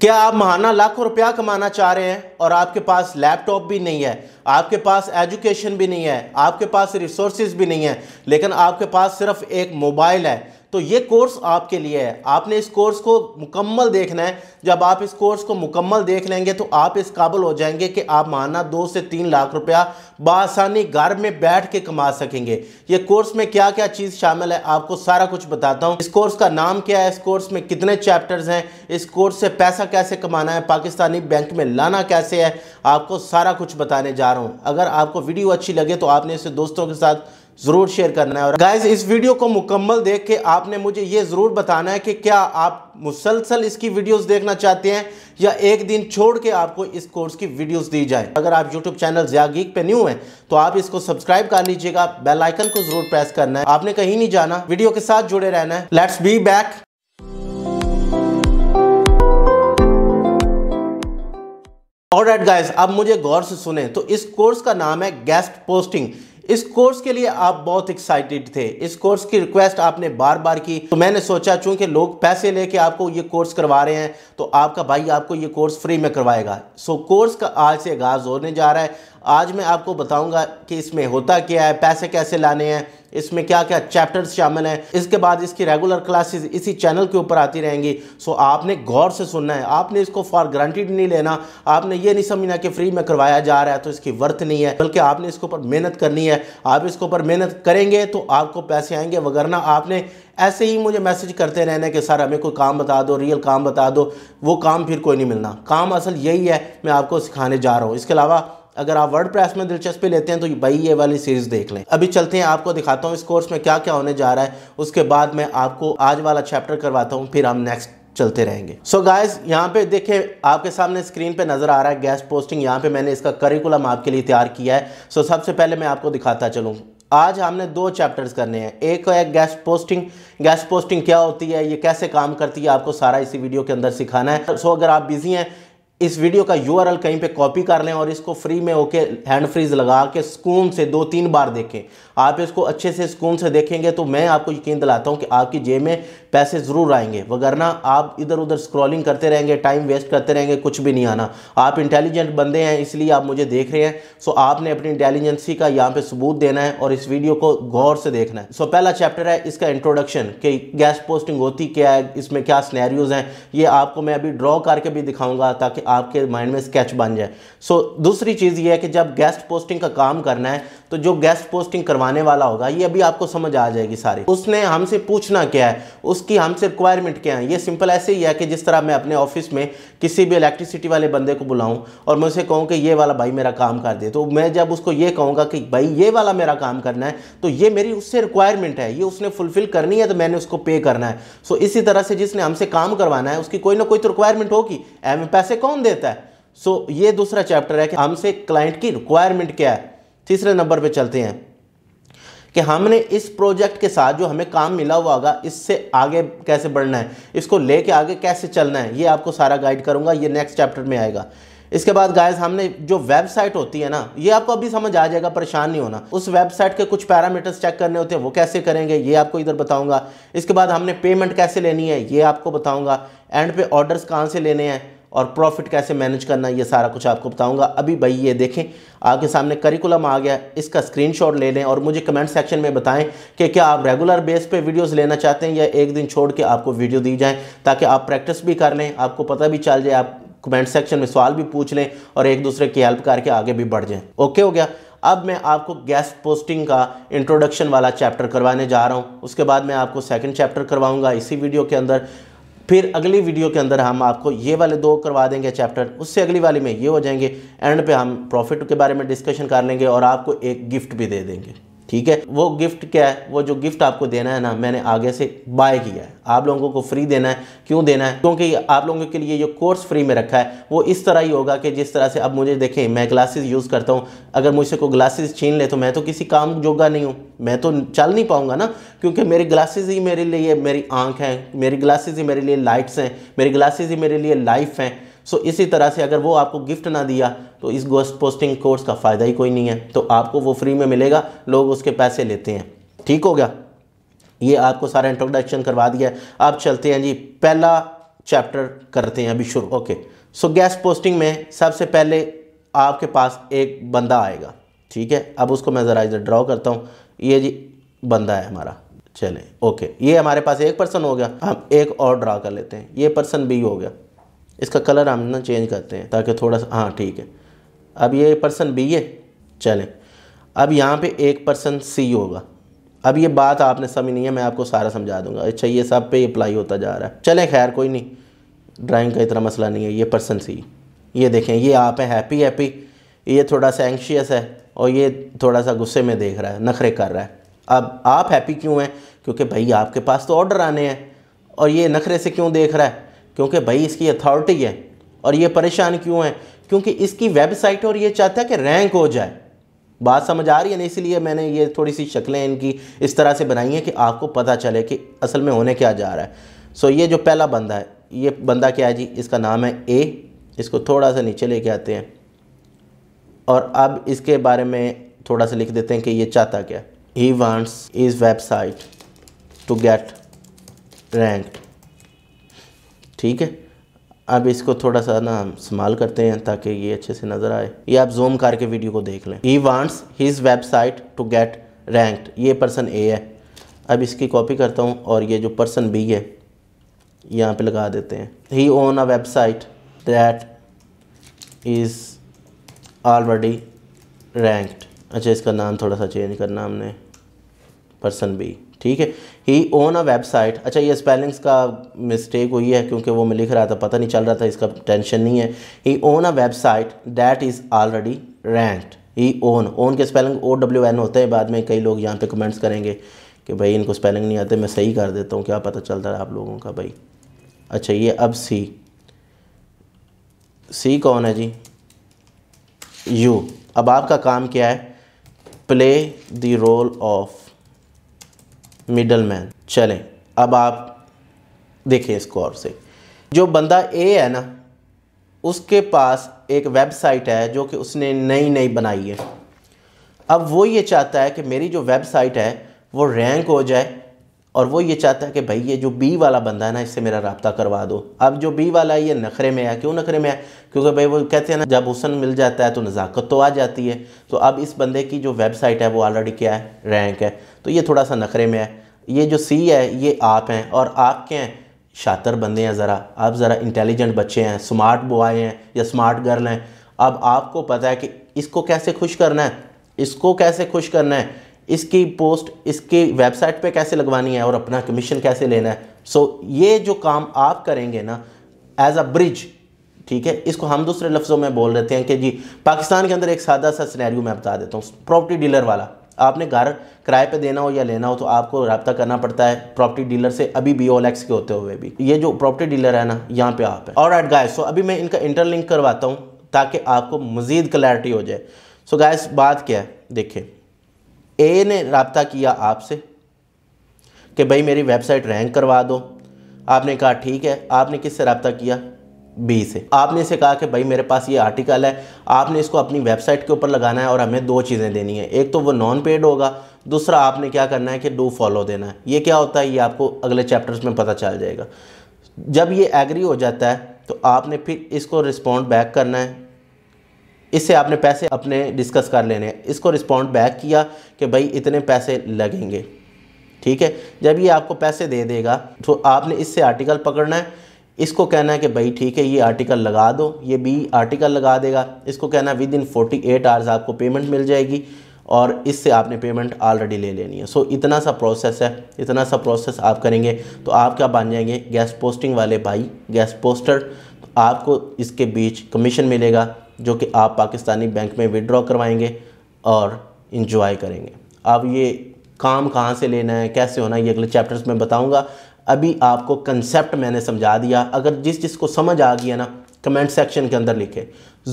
क्या आप महाना लाखों रुपया कमाना चाह रहे हैं और आपके पास लैपटॉप भी नहीं है आपके पास एजुकेशन भी नहीं है आपके पास रिसोर्सेज भी नहीं है लेकिन आपके पास सिर्फ एक मोबाइल है तो ये कोर्स आपके लिए है आपने इस कोर्स को मुकम्मल देखना है जब आप इस कोर्स को मुकम्मल देख लेंगे तो आप इस काबिल हो जाएंगे कि आप माना दो से तीन लाख रुपया बासानी घर में बैठ के कमा सकेंगे ये कोर्स में क्या क्या चीज़ शामिल है आपको सारा कुछ बताता हूँ इस कोर्स का नाम क्या है इस कोर्स में कितने चैप्टर्स हैं इस कोर्स से पैसा कैसे कमाना है पाकिस्तानी बैंक में लाना कैसे है आपको सारा कुछ बताने जा रहा हूँ अगर आपको वीडियो अच्छी लगे तो आपने इसे दोस्तों के साथ ज़रूर शेयर करना है और गाइज इस वीडियो को मुकम्मल देख के आपने मुझे ये ज़रूर बताना है कि क्या आप मुसलसल इसकी वीडियोस देखना चाहते हैं या एक दिन छोड़ के आपको इस कोर्स की वीडियोस दी जाए अगर आप यूट्यूब चैनल ज्यागीक पे न्यू हैं तो आप इसको सब्सक्राइब कर लीजिएगा बेल आइकन को ज़रूर प्रेस करना है आपने कहीं नहीं जाना वीडियो के साथ जुड़े रहना है लेट्स बी बैक और गाइज अब मुझे गौर से सुने तो इस कोर्स का नाम है गेस्ट पोस्टिंग इस कोर्स के लिए आप बहुत एक्साइटेड थे इस कोर्स की रिक्वेस्ट आपने बार बार की तो मैंने सोचा चूंकि लोग पैसे लेके आपको ये कोर्स करवा रहे हैं तो आपका भाई आपको ये कोर्स फ्री में करवाएगा सो कोर्स का आज से आगाज होने जा रहा है आज मैं आपको बताऊंगा कि इसमें होता क्या है पैसे कैसे लाने हैं इसमें क्या क्या चैप्टर्स शामिल हैं इसके बाद इसकी रेगुलर क्लासेस इसी चैनल के ऊपर आती रहेंगी सो आपने गौर से सुनना है आपने इसको फॉर ग्रांटेड नहीं लेना आपने ये नहीं समझना कि फ्री में करवाया जा रहा है तो इसकी वर्थ नहीं है बल्कि आपने इसके ऊपर मेहनत करनी है आप इसके ऊपर मेहनत करेंगे तो आपको पैसे आएंगे वगरना आपने ऐसे ही मुझे मैसेज करते रहना कि सर हमें कोई काम बता दो रियल काम बता दो वो काम फिर कोई नहीं मिलना काम असल यही है मैं आपको सिखाने जा रहा हूँ इसके अलावा अगर आप वर्ड में दिलचस्पी लेते हैं तो भाई ये वाली सीरीज़ देख लें अभी चलते हैं आपको दिखाता हूँ इस कोर्स में क्या क्या होने जा रहा है उसके बाद मैं आपको आज वाला चैप्टर करवाता हूँ फिर हम नेक्स्ट चलते रहेंगे सो गाइज यहाँ पे देखिए आपके सामने स्क्रीन पे नज़र आ रहा है गैस पोस्टिंग यहाँ पे मैंने इसका करिकुलम आपके लिए तैयार किया है सो so सबसे पहले मैं आपको दिखाता चलूँ आज हमने दो चैप्टर्स करने हैं एक है गैस पोस्टिंग गैस पोस्टिंग क्या होती है ये कैसे काम करती है आपको सारा इसी वीडियो के अंदर सिखाना है सो so अगर आप बिजी हैं इस वीडियो का यू कहीं पे कॉपी कर लें और इसको फ्री में होके हैंड फ्रीज लगा के सुकून से दो तीन बार देखें आप इसको अच्छे से सुकून से देखेंगे तो मैं आपको यकीन दिलाता हूँ कि आपकी जेब में पैसे ज़रूर आएंगे वगरना आप इधर उधर स्क्रॉलिंग करते रहेंगे टाइम वेस्ट करते रहेंगे कुछ भी नहीं आना आप इंटेलिजेंट बंदे हैं इसलिए आप मुझे देख रहे हैं सो आपने अपनी इंटेलिजेंसी का यहाँ पे सबूत देना है और इस वीडियो को गौर से देखना है सो पहला चैप्टर है इसका इंट्रोडक्शन कि गैस पोस्टिंग होती क्या है इसमें क्या स्नैरियोज हैं ये आपको मैं अभी ड्रॉ करके भी दिखाऊंगा ताकि आपके माइंड में स्केच बन जाए सो दूसरी चीज़ ये है कि जब गेस्ट पोस्टिंग का काम करना है तो जो गेस्ट पोस्टिंग करवाने वाला होगा ये अभी आपको समझ आ जाएगी सारी उसने हमसे पूछना क्या है उसकी हमसे रिक्वायरमेंट क्या है ये सिंपल ऐसे ही है कि जिस तरह मैं अपने ऑफिस में किसी भी इलेक्ट्रिसिटी वाले बंदे को बुलाऊं और मैं उसे कहूँ कि ये वाला भाई मेरा काम कर दे तो मैं जब उसको ये कहूँगा कि भाई ये वाला मेरा काम करना है तो ये मेरी उससे रिक्वायरमेंट है ये उसने फुलफिल करनी है तो मैंने उसको पे करना है सो इसी तरह से जिसने हमसे काम करवाना है उसकी कोई ना कोई तो रिक्वायरमेंट होगी एम पैसे कौन देता है सो so, ये दूसरा चैप्टर है कि हमसे क्लाइंट की रिक्वायरमेंट क्या है तीसरे नंबर पे चलते हैं कि हमने इस प्रोजेक्ट के साथ जो हमें काम मिला हुआ होगा इससे आगे कैसे बढ़ना है इसको लेके आगे कैसे चलना है ये आपको सारा गाइड करूँगा ये नेक्स्ट चैप्टर में आएगा इसके बाद गाय हमने जो वेबसाइट होती है ना ये आपको अभी समझ आ जाएगा परेशान नहीं होना उस वेबसाइट के कुछ पैरामीटर्स चेक करने होते हैं वो कैसे करेंगे ये आपको इधर बताऊंगा इसके बाद हमने पेमेंट कैसे लेनी है ये आपको बताऊंगा एंड पे ऑर्डर्स कहाँ से लेने हैं और प्रॉफिट कैसे मैनेज करना ये सारा कुछ आपको बताऊंगा अभी भाई ये देखें आपके सामने करिकुलम आ गया इसका स्क्रीनशॉट ले लें और मुझे कमेंट सेक्शन में बताएं कि क्या आप रेगुलर बेस पे वीडियोस लेना चाहते हैं या एक दिन छोड़ के आपको वीडियो दी जाए ताकि आप प्रैक्टिस भी कर लें आपको पता भी चल जाए आप कमेंट सेक्शन में सवाल भी पूछ लें और एक दूसरे की हेल्प करके आगे भी बढ़ जाएँ ओके हो गया अब मैं आपको गैस पोस्टिंग का इंट्रोडक्शन वाला चैप्टर करवाने जा रहा हूँ उसके बाद मैं आपको सेकंड चैप्टर करवाऊंगा इसी वीडियो के अंदर फिर अगली वीडियो के अंदर हम आपको ये वाले दो करवा देंगे चैप्टर उससे अगली वाली में ये हो जाएंगे एंड पे हम प्रॉफिट के बारे में डिस्कशन कर लेंगे और आपको एक गिफ्ट भी दे देंगे ठीक है वो गिफ्ट क्या है वो जो गिफ्ट आपको देना है ना मैंने आगे से बाय किया है आप लोगों को फ्री देना है क्यों देना है क्योंकि आप लोगों के लिए जो कोर्स फ्री में रखा है वो इस तरह ही होगा कि जिस तरह से अब मुझे देखें मैं ग्लासेस यूज़ करता हूँ अगर मुझसे कोई ग्लासेस छीन ले तो मैं तो किसी काम जोगा नहीं हूँ मैं तो चल नहीं पाऊँगा ना क्योंकि मेरे ग्लासेज ही मेरे लिए मेरी आँख हैं मेरी ग्लासेज ही मेरे लिए लाइट्स हैं मेरी ग्लासेज ही मेरे लिए लाइफ हैं सो इसी तरह से अगर वो आपको गिफ्ट ना दिया तो इस गोस्ट पोस्टिंग कोर्स का फ़ायदा ही कोई नहीं है तो आपको वो फ्री में मिलेगा लोग उसके पैसे लेते हैं ठीक हो गया ये आपको सारा इंट्रोडक्शन करवा दिया है आप चलते हैं जी पहला चैप्टर करते हैं अभी शुरू ओके सो गेस्ट पोस्टिंग में सबसे पहले आपके पास एक बंदा आएगा ठीक है अब उसको मैं ज़रा इधर ड्रॉ करता हूँ ये जी बंदा है हमारा चले ओके ये हमारे पास एक पर्सन हो गया हम एक और ड्रा कर लेते हैं ये पर्सन बी हो गया इसका कलर हम ना चेंज करते हैं ताकि थोड़ा सा हाँ ठीक है अब ये पर्सन बी है चलें अब यहाँ पे एक पर्सन सी होगा अब ये बात आपने समझनी है मैं आपको सारा समझा दूंगा अच्छा ये सब पे अप्लाई होता जा रहा है चलें खैर कोई नहीं ड्राइंग का इतना मसला नहीं है ये पर्सन सी ये देखें ये आप हैं हैप्पी हैप्पी ये थोड़ा सा एंक्शियस है और ये थोड़ा सा गुस्से में देख रहा है नखरे कर रहा है अब आप हैप्पी क्यों हैं क्योंकि भाई आपके पास तो ऑर्डर आने हैं और ये नखरे से क्यों देख रहा है क्योंकि भाई इसकी अथॉरिटी है और ये परेशान क्यों है क्योंकि इसकी वेबसाइट और ये चाहता है कि रैंक हो जाए बात समझ आ रही है ना इसलिए मैंने ये थोड़ी सी शक्लें इनकी इस तरह से बनाई हैं कि आपको पता चले कि असल में होने क्या जा रहा है सो ये जो पहला बंदा है ये बंदा क्या है जी इसका नाम है ए इसको थोड़ा सा नीचे लेके आते हैं और अब इसके बारे में थोड़ा सा लिख देते हैं कि ये चाहता क्या he wants is website to get ranked ठीक है अब इसको थोड़ा सा ना इस्तेमाल करते हैं ताकि ये अच्छे से नज़र आए ये आप जूम करके वीडियो को देख लें he wants his website to get ranked ये पर्सन ए है अब इसकी कॉपी करता हूँ और ये जो पर्सन बी है यहाँ पे लगा देते हैं he own a website that is already ranked अच्छा इसका नाम थोड़ा सा चेंज करना हमने पर्सन बी ठीक है ही ओन अ वेबसाइट अच्छा ये स्पेलिंग्स का मिस्टेक हुई है क्योंकि वो मैं लिख रहा था पता नहीं चल रहा था इसका टेंशन नहीं है he own a website that is already ranked he own own के स्पेलिंग ओ डब्ल्यू एन होते हैं बाद में कई लोग यहाँ पे कमेंट्स करेंगे कि भाई इनको स्पेलिंग नहीं आते मैं सही कर देता हूँ क्या पता चलता है आप लोगों का भाई अच्छा ये अब सी सी कौन है जी यू अब आपका काम क्या है play the role of middle man चलें अब आप देखें इसको और से जो बंदा ए है ना उसके पास एक वेबसाइट है जो कि उसने नई नई बनाई है अब वो ये चाहता है कि मेरी जो वेबसाइट है वो रैंक हो जाए और वो ये चाहता है कि भाई ये जो बी वाला बंदा है ना इससे मेरा रबता करवा दो अब जो बी वाला है ये नखरे में आया क्यों नखरे में आया क्योंकि भाई वो कहते हैं ना जब हुसन मिल जाता है तो नज़ाकत तो आ जाती है तो अब इस बंदे की जो वेबसाइट है वो ऑलरेडी क्या है रैंक है तो ये थोड़ा सा नखरे में है ये जो सी है ये आप हैं और आप क्या हैं शातर बंदे हैं ज़रा आप ज़रा इंटेलिजेंट बच्चे हैं स्मार्ट बॉय हैं या स्मार्ट गर्ल हैं अब आपको पता है कि इसको कैसे खुश करना है इसको कैसे खुश करना है इसकी पोस्ट इसकी वेबसाइट पे कैसे लगवानी है और अपना कमीशन कैसे लेना है सो so, ये जो काम आप करेंगे ना एज अ ब्रिज ठीक है इसको हम दूसरे लफ्ज़ों में बोल रहे हैं कि जी पाकिस्तान के अंदर एक सादा सा सिनेरियो मैं बता देता हूँ प्रॉपर्टी डीलर वाला आपने घर किराए पे देना हो या लेना हो तो आपको रबता करना पड़ता है प्रॉपर्टी डीलर से अभी बी ओल एक्स के होते हुए भी ये जो प्रॉपर्टी डीलर है ना यहाँ पे आप है और एट गाय सो अभी मैं इनका इंटरलिंक करवाता हूँ ताकि आपको मज़ीद क्लैरिटी हो जाए सो so, गायस बात क्या है देखिए ए ने रबता किया आपसे कि भाई मेरी वेबसाइट रैंक करवा दो आपने कहा ठीक है आपने किससे रबता किया बी से आपने इसे कहा कि भाई मेरे पास ये आर्टिकल है आपने इसको अपनी वेबसाइट के ऊपर लगाना है और हमें दो चीज़ें देनी है एक तो वो नॉन पेड होगा दूसरा आपने क्या करना है कि डू फॉलो देना है ये क्या होता है ये आपको अगले चैप्टर्स में पता चल जाएगा जब ये एग्री हो जाता है तो आपने फिर इसको रिस्पॉन्ड बैक करना है इससे आपने पैसे अपने डिस्कस कर लेने हैं इसको रिस्पॉन्ड बैक किया कि भाई इतने पैसे लगेंगे ठीक है जब ये आपको पैसे दे देगा तो आपने इससे आर्टिकल पकड़ना है इसको कहना है कि भाई ठीक है ये आर्टिकल लगा दो ये बी आर्टिकल लगा देगा इसको कहना है within forty eight hours आपको पेमेंट मिल जाएगी और इससे आपने पेमेंट ऑलरेडी ले लेनी है सो इतना सा प्रोसेस है इतना सा प्रोसेस आप करेंगे तो आप क्या बन जाएंगे गैस पोस्टिंग वाले भाई गैस पोस्टर तो आपको इसके बीच कमीशन मिलेगा जो कि आप पाकिस्तानी बैंक में विड्रॉ करवाएंगे और इन्जॉय करेंगे अब ये काम कहाँ से लेना है कैसे होना है ये अगले चैप्टर्स में बताऊँगा अभी आपको कंसेप्ट मैंने समझा दिया अगर जिस चीज़ को समझ आ गया ना कमेंट सेक्शन के अंदर लिखे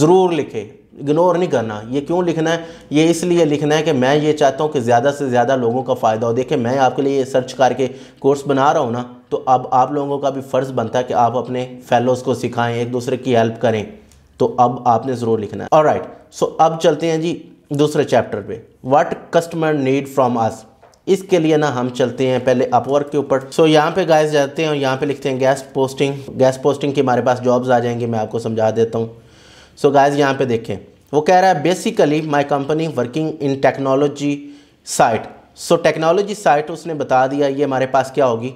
ज़रूर लिखे इग्नोर नहीं करना ये क्यों लिखना है ये इसलिए लिखना है कि मैं ये चाहता हूँ कि ज़्यादा से ज़्यादा लोगों का फ़ायदा हो देखें मैं आपके लिए सर्च करके कोर्स बना रहा हूँ ना तो अब आप लोगों का भी फ़र्ज़ बनता है कि आप अपने फेलोज़ को सिखाएं एक दूसरे की हेल्प करें तो अब आपने ज़रूर लिखना है और राइट सो अब चलते हैं जी दूसरे चैप्टर पे what customer need from us इसके लिए ना हम चलते हैं पहले अपवर्क के ऊपर सो so, यहाँ पे गाइस जाते हैं और यहाँ पे लिखते हैं गैस पोस्टिंग गैस पोस्टिंग की हमारे पास जॉब्स आ जाएंगे मैं आपको समझा देता हूँ सो so, गाइस यहाँ पे देखें वो कह रहा है basically my company working in technology site so technology site उसने बता दिया ये हमारे पास क्या होगी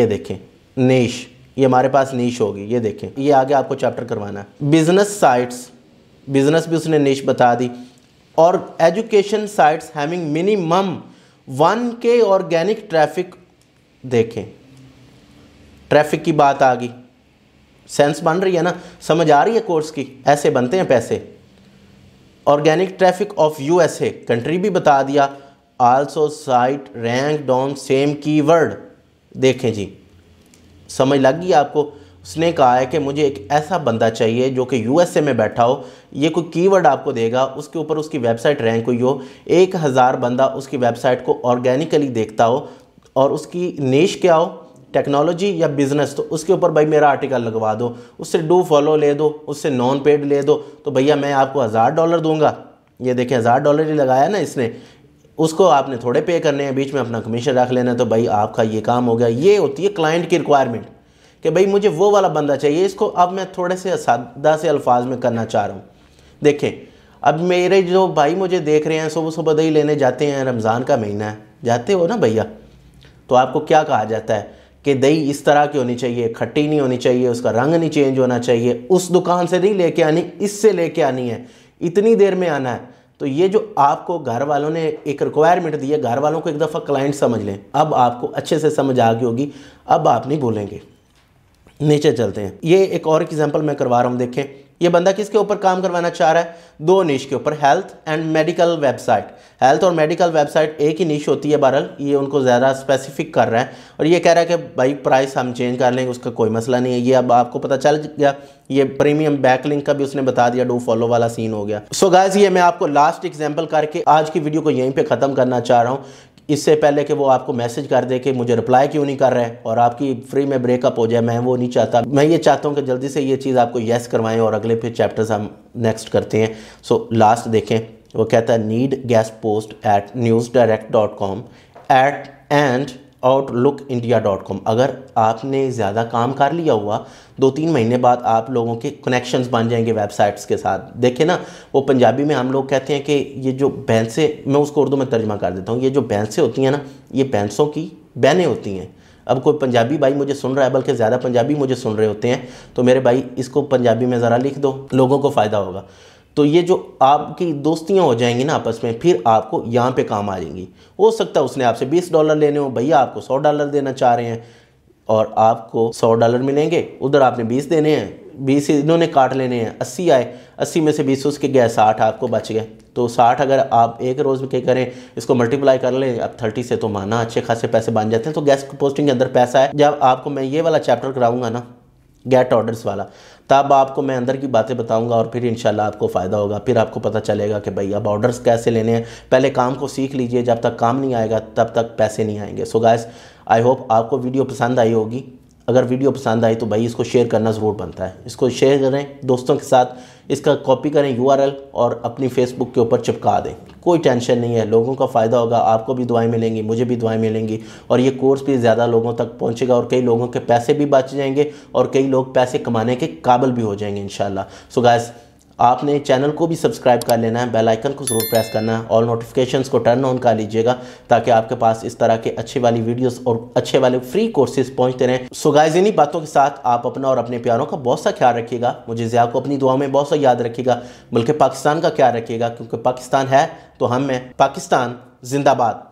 ये देखें नेश ये हमारे पास नीच होगी ये देखें ये आगे आपको चैप्टर करवाना है बिजनेस साइट्स बिजनेस भी उसने नीच बता दी और education sites having minimum one K organic traffic देखें ट्रैफिक की बात आ गई सेंस बन रही है ना समझ आ रही है कोर्स की ऐसे बनते हैं पैसे organic traffic of USA country भी बता दिया also site rank done same keyword देखें जी समझ लग गई आपको उसने कहा है कि मुझे एक ऐसा बंदा चाहिए जो कि यूएसए में बैठा हो ये कोई कीवर्ड आपको देगा उसके ऊपर उसकी वेबसाइट रैंक हुई हो एक हज़ार बंदा उसकी वेबसाइट को ऑर्गेनिकली देखता हो और उसकी नेश क्या हो टेक्नोलॉजी या बिज़नेस तो उसके ऊपर भाई मेरा आर्टिकल लगवा दो उससे डू फॉलो ले दो उससे नॉन पेड ले दो तो भैया मैं आपको हज़ार डॉलर दूंगा ये देखें हज़ार डॉलर ही लगाया ना इसने उसको आपने थोड़े पे करने हैं बीच में अपना कमीशन रख लेना है तो भाई आपका ये काम हो गया ये होती है क्लाइंट की रिक्वायरमेंट कि भाई मुझे वो वाला बंदा चाहिए इसको अब मैं थोड़े से सादा से अल्फाज में करना चाह रहा हूँ देखें अब मेरे जो भाई मुझे देख रहे हैं सुबह सुबह दही लेने जाते हैं रमज़ान का महीना है जाते हो ना भैया तो आपको क्या कहा जाता है कि दही इस तरह की होनी चाहिए खट्टी नहीं होनी चाहिए उसका रंग नहीं चेंज होना चाहिए उस दुकान से नहीं लेके आनी इससे लेके आनी है इतनी देर में आना है तो ये जो आपको घर वालों ने एक रिक्वायरमेंट दी है घर वालों को एक दफ़ा क्लाइंट समझ लें अब आपको अच्छे से समझ आ गई होगी अब आप नहीं बोलेंगे नीचे चलते हैं ये एक और एग्जांपल मैं करवा रहा हूँ देखें ये बंदा किसके ऊपर काम करवाना चाह रहा है दो निश के ऊपर health and medical website health और मेडिकल वेबसाइट एक ही निश होती है बहरल ये उनको ज़्यादा स्पेसिफिक कर रहा है और ये कह रहा है कि भाई प्राइस हम चेंज कर लेंगे उसका कोई मसला नहीं है ये अब आपको पता चल गया ये प्रीमियम बैकलिंग का भी उसने बता दिया डू फॉलो वाला सीन हो गया सो so गाइज ये मैं आपको लास्ट एग्जाम्पल करके आज की वीडियो को यहीं पर ख़त्म करना चाह रहा हूँ इससे पहले कि वो आपको मैसेज कर दे कि मुझे रिप्लाई क्यों नहीं कर रहे और आपकी फ्री में ब्रेकअप हो जाए मैं वो नहीं चाहता मैं ये चाहता हूँ कि जल्दी से ये चीज़ आपको येस करवाएं और अगले फिर चैप्टर्स हम नेक्स्ट करते हैं सो लास्ट देखें वो कहता है need guest post at news direct dot com at and Outlook India dot com अगर आपने ज़्यादा काम कर लिया हुआ दो तीन महीने बाद आप लोगों के कनेक्शंस बन जाएंगे वेबसाइट्स के साथ देखे ना वो पंजाबी में हम लोग कहते हैं कि ये जो भैंसे मैं उसको उर्दू में तर्जमा कर देता हूँ ये जो भैंसें होती हैं ना ये भैंसों की बहनें होती हैं अब कोई पंजाबी भाई मुझे सुन रहा है बल्कि ज़्यादा पंजाबी मुझे सुन रहे होते हैं तो मेरे भाई इसको पंजाबी में ज़रा लिख दो लोगों को फ़ायदा होगा तो ये जो आपकी दोस्तियाँ हो जाएंगी ना आपस में फिर आपको यहाँ पे काम आ जाएंगी हो सकता है उसने आपसे बीस डॉलर लेने हो भैया आपको सौ डॉलर देना चाह रहे हैं और आपको सौ डॉलर मिलेंगे उधर आपने बीस देने हैं बीस इन्होंने काट लेने हैं अस्सी आए अस्सी में से बीस उसके गए साठ आपको बच गए तो साठ अगर आप एक रोज़ के करें इसको मल्टीप्लाई कर लें आप थर्टी से तो माना अच्छे खासे पैसे बन जाते हैं तो गैस पोस्टिंग के अंदर पैसा है जब आपको मैं ये वाला चैप्टर कराऊंगा ना गेट ऑर्डर्स वाला तब आपको मैं अंदर की बातें बताऊंगा और फिर इन आपको फ़ायदा होगा फिर आपको पता चलेगा कि भाई अब ऑर्डर्स कैसे लेने हैं पहले काम को सीख लीजिए जब तक काम नहीं आएगा तब तक पैसे नहीं आएंगे so guys guys I hope आपको वीडियो पसंद आई होगी अगर वीडियो पसंद आई तो भाई इसको शेयर करना ज़रूर बनता है इसको शेयर करें दोस्तों के साथ इसका कॉपी करें यूआरएल और अपनी फेसबुक के ऊपर चिपका दें कोई टेंशन नहीं है लोगों का फ़ायदा होगा आपको भी दुआएं मिलेंगी मुझे भी दुआएं मिलेंगी और ये कोर्स भी ज़्यादा लोगों तक पहुंचेगा और कई लोगों के पैसे भी बच जाएंगे और कई लोग पैसे कमाने के काबिल भी हो जाएंगे इन सो गैस आपने चैनल को भी सब्सक्राइब कर लेना है बेल आइकन को ज़रूर प्रेस करना है और नोटिफिकेशंस को टर्न ऑन कर लीजिएगा ताकि आपके पास इस तरह के अच्छे वाली वीडियोस और अच्छे वाले फ्री कोर्सेज पहुंचते रहें सो गाइस इन्हीं बातों के साथ आप अपना और अपने प्यारों का बहुत सा ख्याल रखिएगा मुझे ज़्या को अपनी दुआ में बहुत सा याद रखिएगा बल्कि पाकिस्तान का ख्याल रखिएगा क्योंकि पाकिस्तान है तो हम हैं पाकिस्तान जिंदाबाद